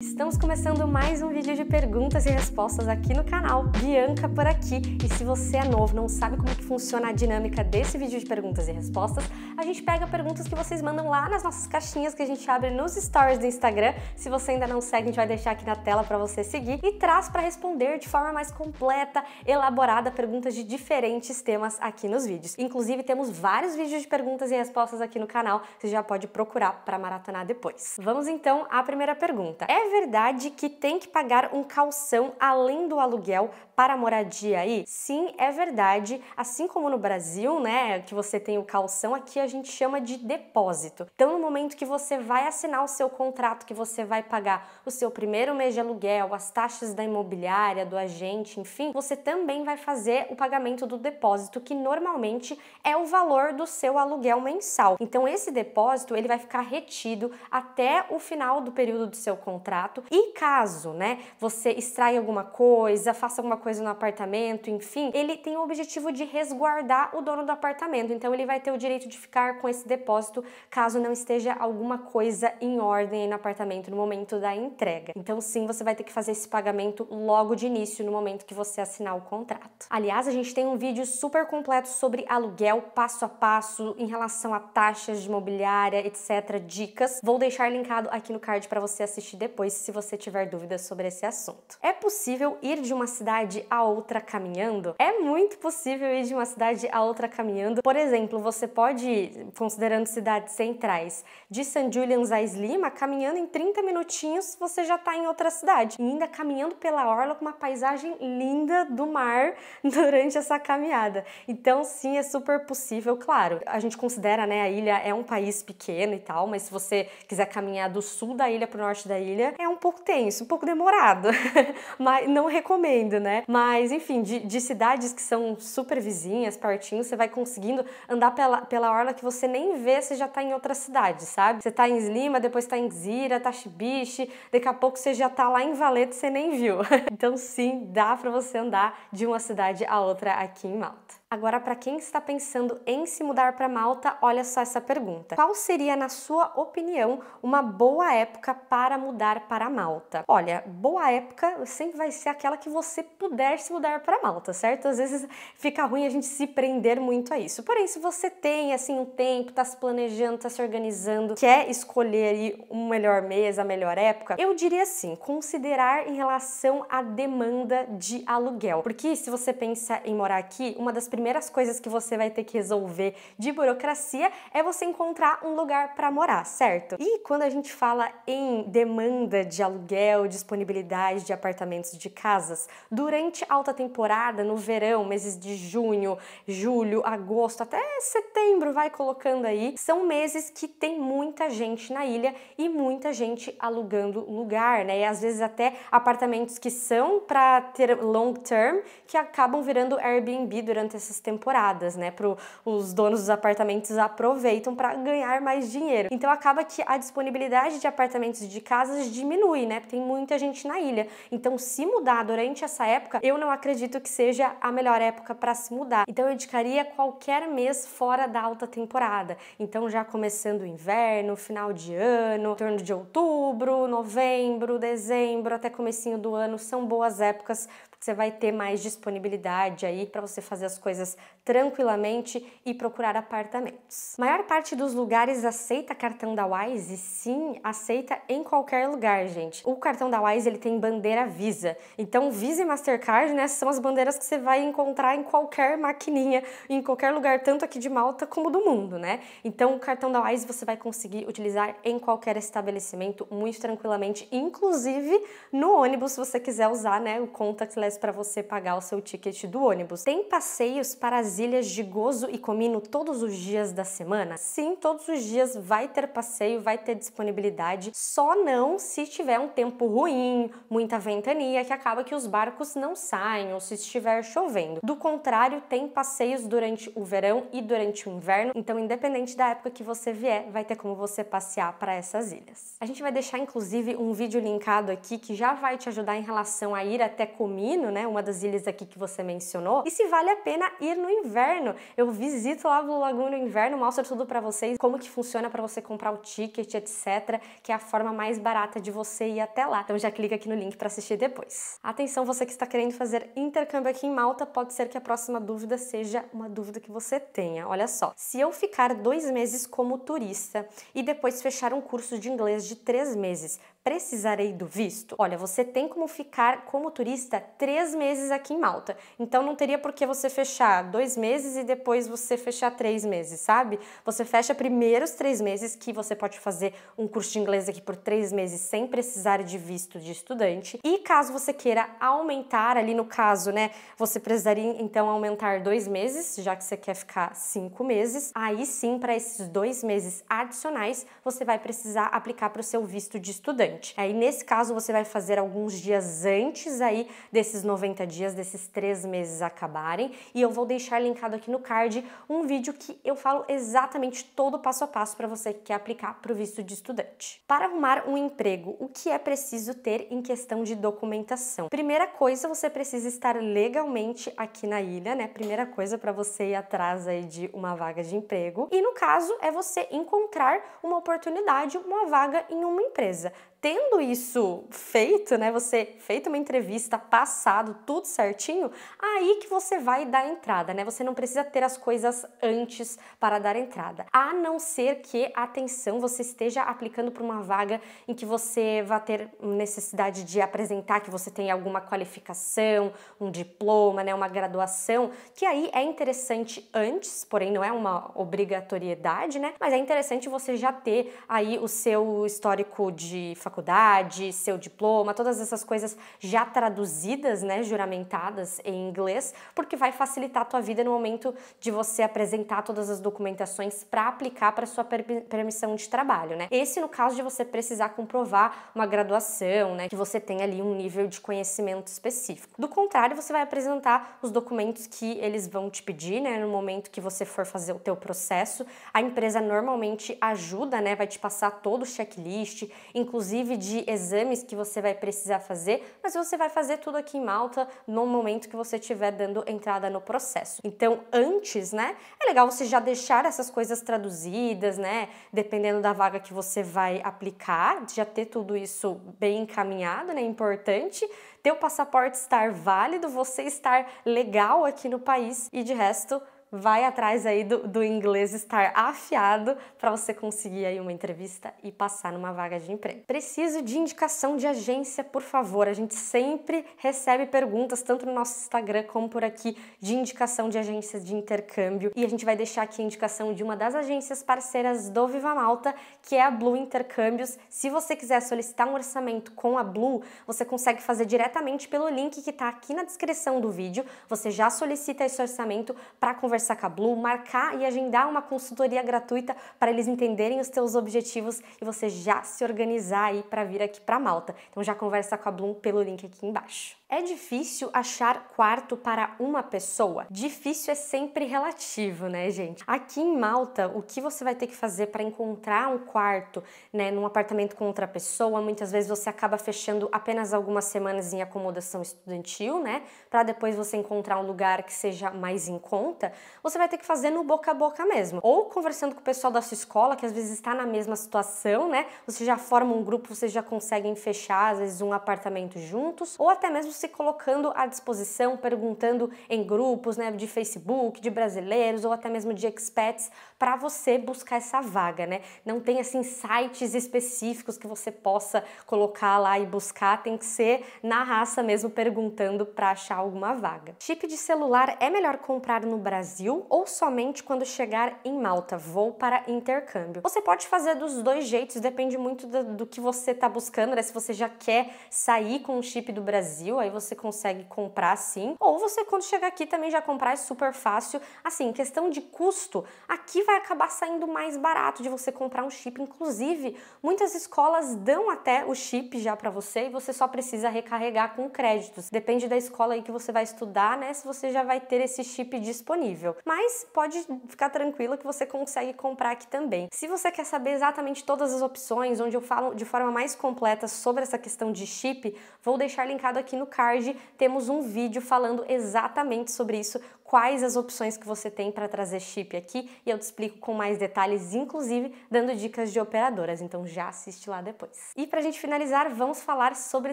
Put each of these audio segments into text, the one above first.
Estamos começando mais um vídeo de perguntas e respostas aqui no canal Bianca por aqui. E se você é novo, não sabe como é que funciona a dinâmica desse vídeo de perguntas e respostas, a gente pega perguntas que vocês mandam lá nas nossas caixinhas que a gente abre nos stories do Instagram. Se você ainda não segue, a gente vai deixar aqui na tela para você seguir e traz para responder de forma mais completa, elaborada perguntas de diferentes temas aqui nos vídeos. Inclusive temos vários vídeos de perguntas e respostas aqui no canal, você já pode procurar para maratonar depois. Vamos então à primeira pergunta. É é verdade que tem que pagar um calção além do aluguel para moradia aí? Sim, é verdade. Assim como no Brasil, né, que você tem o calção, aqui a gente chama de depósito. Então, no momento que você vai assinar o seu contrato, que você vai pagar o seu primeiro mês de aluguel, as taxas da imobiliária, do agente, enfim, você também vai fazer o pagamento do depósito, que normalmente é o valor do seu aluguel mensal. Então, esse depósito, ele vai ficar retido até o final do período do seu contrato. E caso, né, você extraia alguma coisa, faça alguma coisa coisa no apartamento, enfim, ele tem o objetivo de resguardar o dono do apartamento. Então ele vai ter o direito de ficar com esse depósito caso não esteja alguma coisa em ordem aí no apartamento no momento da entrega. Então sim, você vai ter que fazer esse pagamento logo de início no momento que você assinar o contrato. Aliás, a gente tem um vídeo super completo sobre aluguel passo a passo em relação a taxas de imobiliária, etc, dicas. Vou deixar linkado aqui no card para você assistir depois se você tiver dúvidas sobre esse assunto. É possível ir de uma cidade cidade a outra caminhando? É muito possível ir de uma cidade a outra caminhando. Por exemplo, você pode ir, considerando cidades centrais, de San Julian's a Islima, caminhando em 30 minutinhos você já está em outra cidade. E ainda caminhando pela orla com uma paisagem linda do mar durante essa caminhada. Então, sim, é super possível, claro. A gente considera, né, a ilha é um país pequeno e tal, mas se você quiser caminhar do sul da ilha para o norte da ilha, é um pouco tenso, um pouco demorado. mas não recomendo, né? Mas, enfim, de, de cidades que são super vizinhas, pertinho, você vai conseguindo andar pela, pela orla que você nem vê se já está em outra cidade, sabe? Você está em Slima, depois está em Zira, Taxibiche, daqui a pouco você já está lá em Valeta e você nem viu. então, sim, dá para você andar de uma cidade a outra aqui em Malta. Agora, para quem está pensando em se mudar para Malta, olha só essa pergunta. Qual seria, na sua opinião, uma boa época para mudar para Malta? Olha, boa época sempre vai ser aquela que você puder puder se mudar para Malta, certo? Às vezes fica ruim a gente se prender muito a isso. Porém, se você tem assim um tempo, tá se planejando, tá se organizando, quer escolher aí um melhor mês, a melhor época, eu diria assim, considerar em relação à demanda de aluguel. Porque se você pensa em morar aqui, uma das primeiras coisas que você vai ter que resolver de burocracia é você encontrar um lugar para morar, certo? E quando a gente fala em demanda de aluguel, disponibilidade de apartamentos de casas, durante durante alta temporada, no verão, meses de junho, julho, agosto, até setembro, vai colocando aí, são meses que tem muita gente na ilha e muita gente alugando lugar, né? E às vezes até apartamentos que são para ter long term, que acabam virando Airbnb durante essas temporadas, né? Pro, os donos dos apartamentos aproveitam para ganhar mais dinheiro. Então acaba que a disponibilidade de apartamentos de casas diminui, né? Tem muita gente na ilha. Então se mudar durante essa época época, eu não acredito que seja a melhor época para se mudar. Então eu indicaria qualquer mês fora da alta temporada. Então já começando o inverno, final de ano, em torno de outubro, novembro, dezembro, até comecinho do ano, são boas épocas você vai ter mais disponibilidade aí para você fazer as coisas tranquilamente e procurar apartamentos. maior parte dos lugares aceita cartão da Wise? Sim, aceita em qualquer lugar, gente. O cartão da Wise ele tem bandeira Visa. Então, Visa e Mastercard, né, são as bandeiras que você vai encontrar em qualquer maquininha, em qualquer lugar, tanto aqui de Malta como do mundo, né? Então, o cartão da Wise você vai conseguir utilizar em qualquer estabelecimento muito tranquilamente, inclusive no ônibus, se você quiser usar, né, o contactless reais para você pagar o seu ticket do ônibus. Tem passeios para as ilhas de Gozo e Comino todos os dias da semana? Sim, todos os dias vai ter passeio, vai ter disponibilidade, só não se tiver um tempo ruim, muita ventania, que acaba que os barcos não saem ou se estiver chovendo. Do contrário, tem passeios durante o verão e durante o inverno, então independente da época que você vier, vai ter como você passear para essas ilhas. A gente vai deixar inclusive um vídeo linkado aqui que já vai te ajudar em relação a ir até Comino né, uma das ilhas aqui que você mencionou, e se vale a pena ir no inverno. Eu visito lá o Lagoon no inverno, mostro tudo para vocês, como que funciona para você comprar o ticket, etc, que é a forma mais barata de você ir até lá. Então já clica aqui no link para assistir depois. Atenção, você que está querendo fazer intercâmbio aqui em Malta, pode ser que a próxima dúvida seja uma dúvida que você tenha. Olha só, se eu ficar dois meses como turista e depois fechar um curso de inglês de três meses, precisarei do visto? Olha, você tem como ficar como turista três meses aqui em Malta, então não teria por que você fechar dois meses e depois você fechar três meses, sabe? Você fecha primeiros três meses que você pode fazer um curso de inglês aqui por três meses sem precisar de visto de estudante e caso você queira aumentar ali no caso, né, você precisaria então aumentar dois meses, já que você quer ficar cinco meses, aí sim para esses dois meses adicionais você vai precisar aplicar para o seu visto de estudante. Aí, nesse caso, você vai fazer alguns dias antes aí desses 90 dias, desses três meses acabarem. E eu vou deixar linkado aqui no card um vídeo que eu falo exatamente todo o passo a passo para você que quer aplicar para o visto de estudante. Para arrumar um emprego, o que é preciso ter em questão de documentação? Primeira coisa, você precisa estar legalmente aqui na ilha, né? Primeira coisa para você ir atrás aí de uma vaga de emprego. E no caso, é você encontrar uma oportunidade, uma vaga em uma empresa tendo isso feito, né, você feito uma entrevista, passado tudo certinho, aí que você vai dar entrada, né? Você não precisa ter as coisas antes para dar entrada. A não ser que, atenção, você esteja aplicando para uma vaga em que você vai ter necessidade de apresentar que você tem alguma qualificação, um diploma, né, uma graduação, que aí é interessante antes, porém não é uma obrigatoriedade, né? Mas é interessante você já ter aí o seu histórico de faculdade, seu diploma, todas essas coisas já traduzidas, né, juramentadas em inglês, porque vai facilitar a tua vida no momento de você apresentar todas as documentações para aplicar para sua permissão de trabalho, né? Esse no caso de você precisar comprovar uma graduação, né, que você tem ali um nível de conhecimento específico. Do contrário, você vai apresentar os documentos que eles vão te pedir, né, no momento que você for fazer o teu processo. A empresa normalmente ajuda, né, vai te passar todo o checklist, inclusive inclusive de exames que você vai precisar fazer, mas você vai fazer tudo aqui em Malta no momento que você estiver dando entrada no processo. Então, antes, né, é legal você já deixar essas coisas traduzidas, né, dependendo da vaga que você vai aplicar, já ter tudo isso bem encaminhado, né, importante, ter o passaporte estar válido, você estar legal aqui no país e de resto vai atrás aí do, do inglês estar afiado para você conseguir aí uma entrevista e passar numa vaga de emprego. Preciso de indicação de agência, por favor. A gente sempre recebe perguntas, tanto no nosso Instagram como por aqui, de indicação de agências de intercâmbio. E a gente vai deixar aqui a indicação de uma das agências parceiras do Viva Malta, que é a Blue Intercâmbios. Se você quiser solicitar um orçamento com a Blue, você consegue fazer diretamente pelo link que está aqui na descrição do vídeo. Você já solicita esse orçamento para conversar conversar com a Blue, marcar e agendar uma consultoria gratuita para eles entenderem os teus objetivos e você já se organizar aí para vir aqui para Malta. Então já conversa com a Blue pelo link aqui embaixo. É difícil achar quarto para uma pessoa? Difícil é sempre relativo, né, gente? Aqui em Malta, o que você vai ter que fazer para encontrar um quarto, né, num apartamento com outra pessoa? Muitas vezes você acaba fechando apenas algumas semanas em acomodação estudantil, né, para depois você encontrar um lugar que seja mais em conta você vai ter que fazer no boca a boca mesmo. Ou conversando com o pessoal da sua escola, que às vezes está na mesma situação, né? Você já forma um grupo, vocês já conseguem fechar, às vezes, um apartamento juntos, ou até mesmo se colocando à disposição, perguntando em grupos, né, de Facebook, de brasileiros, ou até mesmo de expats, para você buscar essa vaga, né? Não tem, assim, sites específicos que você possa colocar lá e buscar, tem que ser na raça mesmo, perguntando para achar alguma vaga. Chip de celular é melhor comprar no Brasil Brasil ou somente quando chegar em Malta, vou para intercâmbio. Você pode fazer dos dois jeitos, depende muito do, do que você está buscando, né? Se você já quer sair com o chip do Brasil, aí você consegue comprar sim. Ou você, quando chegar aqui, também já comprar é super fácil. Assim, questão de custo, aqui vai acabar saindo mais barato de você comprar um chip. Inclusive, muitas escolas dão até o chip já para você e você só precisa recarregar com créditos. Depende da escola aí que você vai estudar, né? Se você já vai ter esse chip disponível mas pode ficar tranquila que você consegue comprar aqui também. Se você quer saber exatamente todas as opções, onde eu falo de forma mais completa sobre essa questão de chip, vou deixar linkado aqui no card, temos um vídeo falando exatamente sobre isso, quais as opções que você tem para trazer chip aqui e eu te explico com mais detalhes, inclusive dando dicas de operadoras, então já assiste lá depois. E para a gente finalizar, vamos falar sobre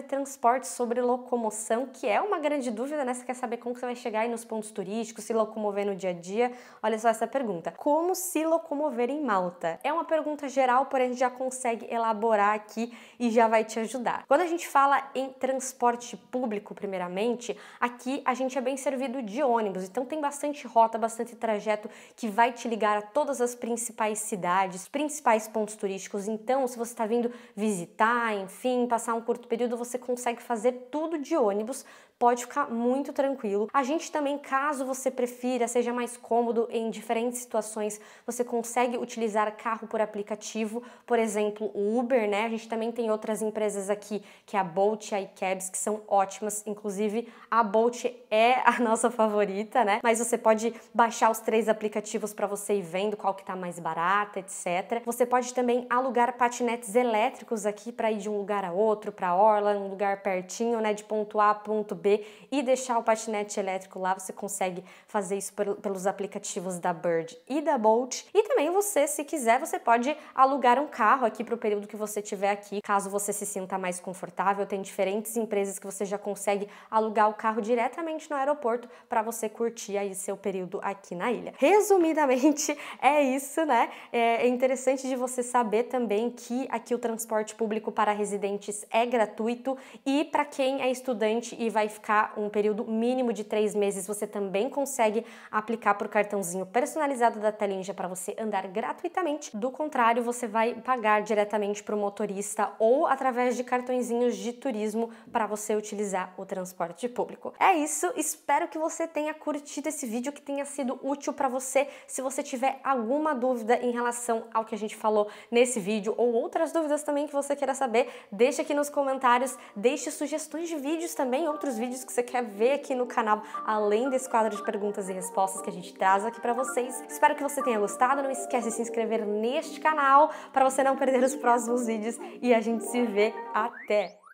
transporte, sobre locomoção, que é uma grande dúvida, né? Você quer saber como que você vai chegar aí nos pontos turísticos, se locomover no dia a dia? Olha só essa pergunta. Como se locomover em Malta? É uma pergunta geral, porém a gente já consegue elaborar aqui e já vai te ajudar. Quando a gente fala em transporte público, primeiramente, aqui a gente é bem servido de ônibus, então então, tem bastante rota, bastante trajeto que vai te ligar a todas as principais cidades, principais pontos turísticos. Então, se você está vindo visitar, enfim, passar um curto período, você consegue fazer tudo de ônibus pode ficar muito tranquilo. A gente também, caso você prefira, seja mais cômodo em diferentes situações, você consegue utilizar carro por aplicativo, por exemplo, o Uber, né? A gente também tem outras empresas aqui, que é a Bolt e a iCabs, que são ótimas, inclusive a Bolt é a nossa favorita, né? Mas você pode baixar os três aplicativos para você ir vendo qual que tá mais barata, etc. Você pode também alugar patinetes elétricos aqui para ir de um lugar a outro, para orla, um lugar pertinho, né, de ponto A a ponto B e deixar o patinete elétrico lá. Você consegue fazer isso pelos aplicativos da Bird e da Bolt. E também você, se quiser, você pode alugar um carro aqui para o período que você tiver aqui, caso você se sinta mais confortável. Tem diferentes empresas que você já consegue alugar o carro diretamente no aeroporto para você curtir aí seu período aqui na ilha. Resumidamente, é isso, né? É, é interessante de você saber também que aqui o transporte público para residentes é gratuito e para quem é estudante e vai ficar um período mínimo de três meses, você também consegue aplicar por cartãozinho personalizado da Telinja para você andar gratuitamente. Do contrário, você vai pagar diretamente para o motorista ou através de cartõezinhos de turismo para você utilizar o transporte público. É isso, espero que você tenha curtido esse vídeo, que tenha sido útil para você. Se você tiver alguma dúvida em relação ao que a gente falou nesse vídeo ou outras dúvidas também que você queira saber, deixa aqui nos comentários, deixe sugestões de vídeos também, outros vídeos vídeos que você quer ver aqui no canal, além desse quadro de perguntas e respostas que a gente traz aqui para vocês. Espero que você tenha gostado, não esquece de se inscrever neste canal para você não perder os próximos vídeos e a gente se vê até!